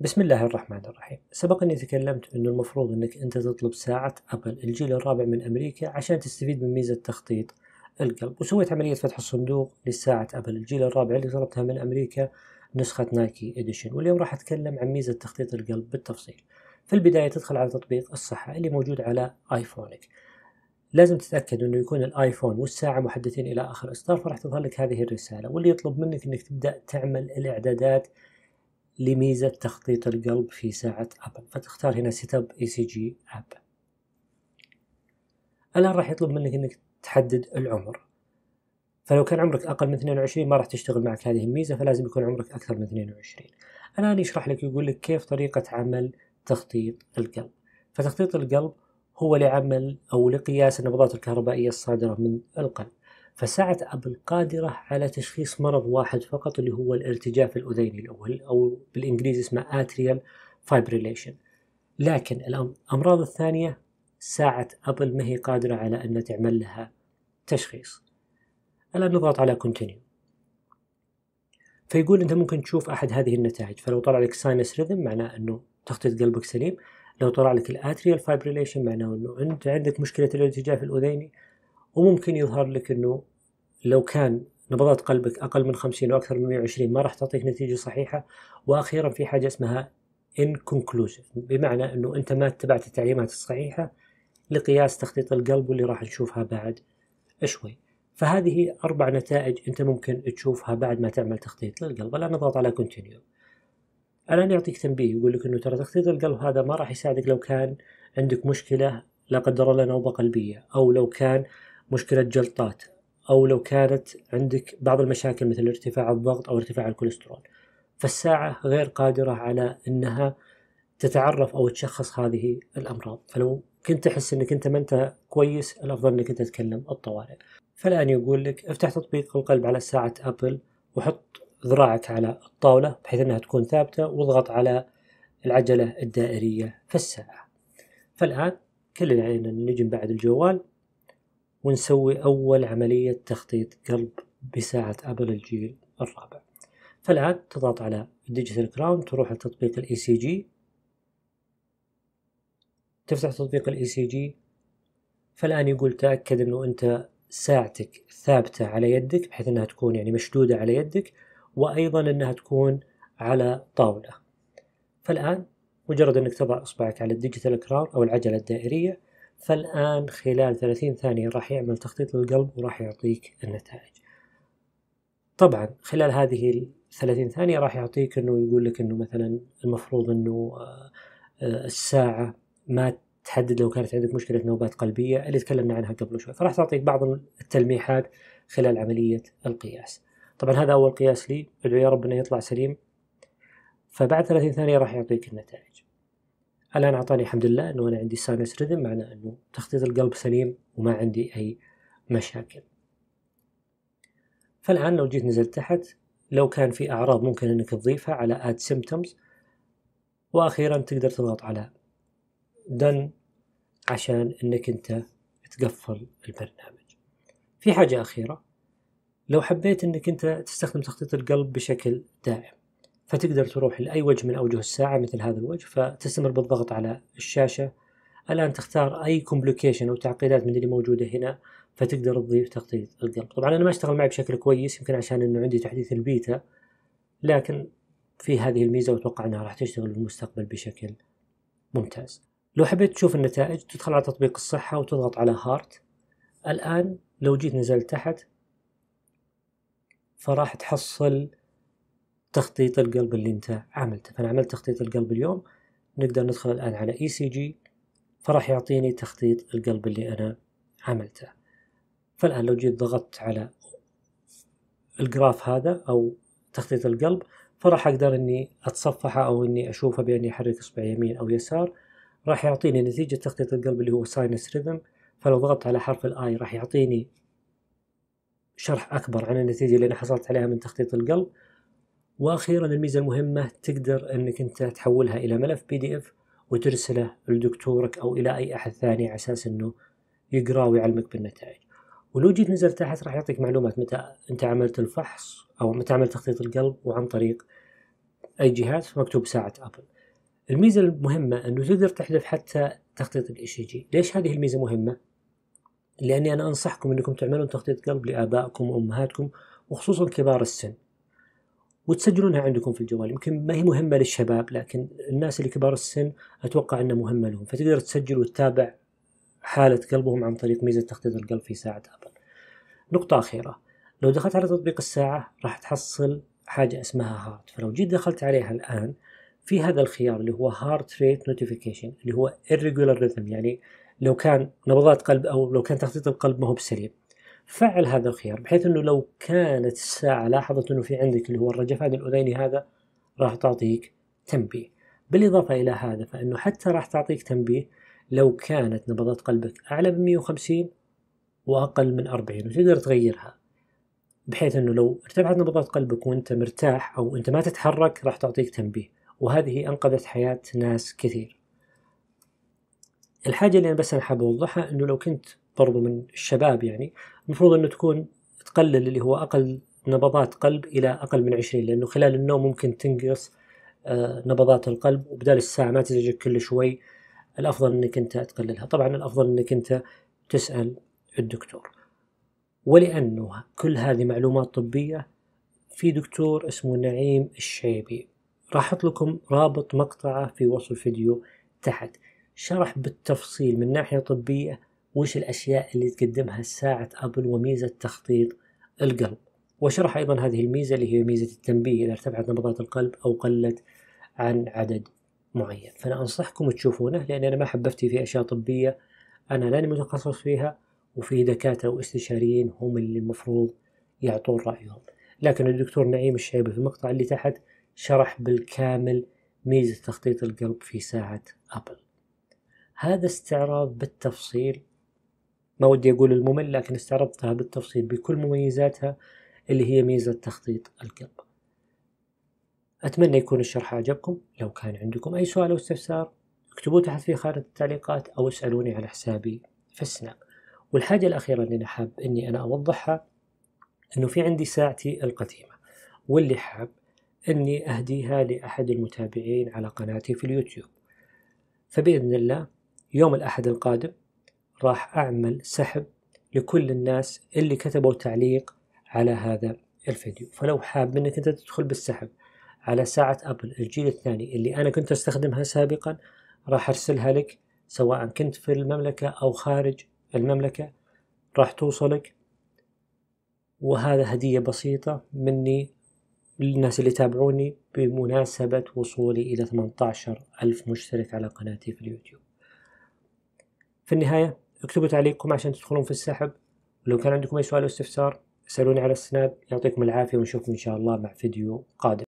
بسم الله الرحمن الرحيم سبق أني تكلمت أنه المفروض أنك أنت تطلب ساعة أبل الجيل الرابع من أمريكا عشان تستفيد من ميزة تخطيط القلب وسويت عملية فتح الصندوق لساعة أبل الجيل الرابع اللي طلبتها من أمريكا نسخة نايكي إديشن واليوم راح أتكلم عن ميزة تخطيط القلب بالتفصيل في البداية تدخل على تطبيق الصحة اللي موجود على آيفونك لازم تتأكد أنه يكون الآيفون والساعة محدثين إلى آخر إصدار فراح تظهر لك هذه الرسالة واللي يطلب منك أنك تبدأ تعمل الإعدادات لميزة تخطيط القلب في ساعة أبل فتختار هنا سيت اب اي سي جي اب الآن راح يطلب منك انك تحدد العمر فلو كان عمرك أقل من 22 ما راح تشتغل معك هذه الميزة فلازم يكون عمرك أكثر من 22 الآن يشرح لك يقول لك كيف طريقة عمل تخطيط القلب فتخطيط القلب هو لعمل أو لقياس النبضات الكهربائية الصادرة من القلب فسعت ابل قادره على تشخيص مرض واحد فقط اللي هو الارتجاف الأذيني الأول أو بالإنجليزي اسمه atrial fibrillation لكن الأمراض الثانية ساعة أبل ما هي قادرة على أن تعمل لها تشخيص الآن نضغط على continue فيقول أنت ممكن تشوف أحد هذه النتائج فلو طلع لك ساينس ريذم معناه أنه تخطيط قلبك سليم لو طلع لك الاتريال فايبريليشن معناه انه انت عندك مشكله الارتجاف الاذيني وممكن يظهر لك انه لو كان نبضات قلبك اقل من 50 واكثر من 120 ما راح تعطيك نتيجه صحيحه واخيرا في حاجه اسمها inconclusive بمعنى انه انت ما اتبعت التعليمات الصحيحه لقياس تخطيط القلب واللي راح نشوفها بعد شوي فهذه اربع نتائج انت ممكن تشوفها بعد ما تعمل تخطيط للقلب الان نضغط على كونتينيو الان يعطيك تنبيه يقول لك انه ترى تخطيط القلب هذا ما راح يساعدك لو كان عندك مشكله لا قدر الله نوبه قلبيه او لو كان مشكلة جلطات أو لو كانت عندك بعض المشاكل مثل ارتفاع الضغط أو ارتفاع الكوليسترول فالساعة غير قادرة على أنها تتعرف أو تشخص هذه الأمراض فلو كنت تحس أنك أنت ما أنت كويس الأفضل أنك أنت تتكلم الطوارئ فالآن يقول لك افتح تطبيق القلب على ساعة أبل وحط ذراعك على الطاولة بحيث أنها تكون ثابتة واضغط على العجلة الدائرية في الساعة فالآن كل علينا نجي بعد الجوال ونسوي أول عملية تخطيط قلب بساعة أبل الجيل الرابع فالآن تضغط على الديجيتال كراون تروح لتطبيق الاي سي e جي تفتح تطبيق الاي سي e جي فالآن يقول تأكد أنه أنت ساعتك ثابتة على يدك بحيث أنها تكون يعني مشدودة على يدك وأيضا أنها تكون على طاولة فالآن مجرد أنك تضع إصبعك على الديجيتال كراون أو العجلة الدائرية فالآن خلال 30 ثانية راح يعمل تخطيط للقلب وراح يعطيك النتائج طبعا خلال هذه ال 30 ثانية راح يعطيك انه يقول لك انه مثلا المفروض انه آه، الساعة ما تحدد لو كانت عندك مشكلة نوبات قلبية اللي تكلمنا عنها قبل شوي فراح تعطيك بعض التلميحات خلال عملية القياس طبعا هذا أول قياس لي ادعو يا رب أنه يطلع سليم فبعد 30 ثانية راح يعطيك النتائج الآن أعطاني الحمد لله أنه أنا عندي ساينس ريذم معناه أنه تخطيط القلب سليم وما عندي أي مشاكل فالآن لو جيت نزلت تحت لو كان في أعراض ممكن أنك تضيفها على add symptoms وأخيرا تقدر تضغط على done عشان أنك أنت تقفل البرنامج في حاجة أخيرة لو حبيت أنك أنت تستخدم تخطيط القلب بشكل دائم فتقدر تروح لأي وجه من أوجه الساعة مثل هذا الوجه فتستمر بالضغط على الشاشة الآن تختار أي كومبليكيشن أو تعقيدات من اللي موجودة هنا فتقدر تضيف تخطيط القلب طبعا أنا ما اشتغل معي بشكل كويس يمكن عشان أنه عندي تحديث البيتا لكن في هذه الميزة وأتوقع أنها راح تشتغل في المستقبل بشكل ممتاز لو حبيت تشوف النتائج تدخل على تطبيق الصحة وتضغط على هارت الآن لو جيت نزلت تحت فراح تحصل تخطيط القلب اللي انت عملته فانا عملت تخطيط القلب اليوم نقدر ندخل الان على اي سي جي فراح يعطيني تخطيط القلب اللي انا عملته فالان لو جيت ضغطت على الجراف هذا او تخطيط القلب فراح اقدر اني اتصفحه او اني اشوفه باني احرك اصبع يمين او يسار راح يعطيني نتيجة تخطيط القلب اللي هو ساينس ريذم فلو ضغطت على حرف الاي راح يعطيني شرح اكبر عن النتيجة اللي انا حصلت عليها من تخطيط القلب واخيرا الميزه المهمه تقدر انك انت تحولها الى ملف بي دي اف وترسله لدكتورك او الى اي احد ثاني على اساس انه يقرا ويعلمك بالنتائج ولو جيت نزلت تحت راح يعطيك معلومات متى انت عملت الفحص او متى عملت تخطيط القلب وعن طريق اي جهاز مكتوب ساعه ابل الميزه المهمه انه تقدر تحذف حتى تخطيط الاي سي جي ليش هذه الميزه مهمه لاني انا انصحكم انكم تعملون تخطيط قلب لابائكم وامهاتكم وخصوصا كبار السن وتسجلونها عندكم في الجوال يمكن ما هي مهمه للشباب لكن الناس اللي كبار السن اتوقع انها مهمه لهم فتقدر تسجل وتتابع حاله قلبهم عن طريق ميزه تخطيط القلب في ساعه ابل نقطه اخيره لو دخلت على تطبيق الساعه راح تحصل حاجه اسمها هارت فلو جيت دخلت عليها الان في هذا الخيار اللي هو هارت ريت نوتيفيكيشن اللي هو irregular ريثم يعني لو كان نبضات قلب او لو كان تخطيط القلب ما هو بسليم فعل هذا الخيار بحيث انه لو كانت الساعه لاحظت انه في عندك اللي هو الرجفان الاذيني هذا راح تعطيك تنبيه بالاضافه الى هذا فانه حتى راح تعطيك تنبيه لو كانت نبضات قلبك اعلى من 150 واقل من 40 وتقدر تغيرها بحيث انه لو ارتفعت نبضات قلبك وانت مرتاح او انت ما تتحرك راح تعطيك تنبيه وهذه انقذت حياه ناس كثير الحاجه اللي انا بس انا حاب اوضحها انه لو كنت برضو من الشباب يعني المفروض أنه تكون تقلل اللي هو أقل نبضات قلب إلى أقل من 20 لأنه خلال النوم ممكن تنقص آه، نبضات القلب وبدال الساعة ما تزعجك كل شوي الأفضل أنك أنت تقللها طبعا الأفضل أنك أنت تسأل الدكتور ولأنه كل هذه معلومات طبية في دكتور اسمه نعيم الشعيبي راح أحط لكم رابط مقطعه في وصف الفيديو تحت شرح بالتفصيل من ناحية طبية وش الأشياء اللي تقدمها ساعة أبل وميزة تخطيط القلب وشرح أيضا هذه الميزة اللي هي ميزة التنبيه إذا ارتفعت نبضات القلب أو قلت عن عدد معين فأنا أنصحكم تشوفونه لأني أنا ما حببتي في أشياء طبية أنا لاني متخصص فيها وفي دكاترة واستشاريين هم اللي المفروض يعطون رأيهم لكن الدكتور نعيم الشعيبي في المقطع اللي تحت شرح بالكامل ميزة تخطيط القلب في ساعة أبل هذا استعراض بالتفصيل ما ودي أقول الممل لكن استعرضتها بالتفصيل بكل مميزاتها اللي هي ميزة تخطيط القلب أتمنى يكون الشرح عجبكم لو كان عندكم أي سؤال أو استفسار اكتبوه تحت في خانة التعليقات أو اسألوني على حسابي في السناب والحاجة الأخيرة اللي أنا حاب إني أنا أوضحها إنه في عندي ساعتي القديمة واللي حاب إني أهديها لأحد المتابعين على قناتي في اليوتيوب فبإذن الله يوم الأحد القادم راح أعمل سحب لكل الناس اللي كتبوا تعليق على هذا الفيديو فلو حاب انك انت تدخل بالسحب على ساعة ابل الجيل الثاني اللي انا كنت استخدمها سابقا راح ارسلها لك سواء كنت في المملكة او خارج المملكة راح توصلك وهذا هدية بسيطة مني للناس اللي يتابعوني بمناسبة وصولي إلى 18 ألف مشترك على قناتي في اليوتيوب في النهاية اكتبوا تعليقكم عشان تدخلون في السحب ولو كان عندكم أي سؤال أو استفسار اسألوني على السناب يعطيكم العافية ونشوفكم إن شاء الله مع فيديو قادم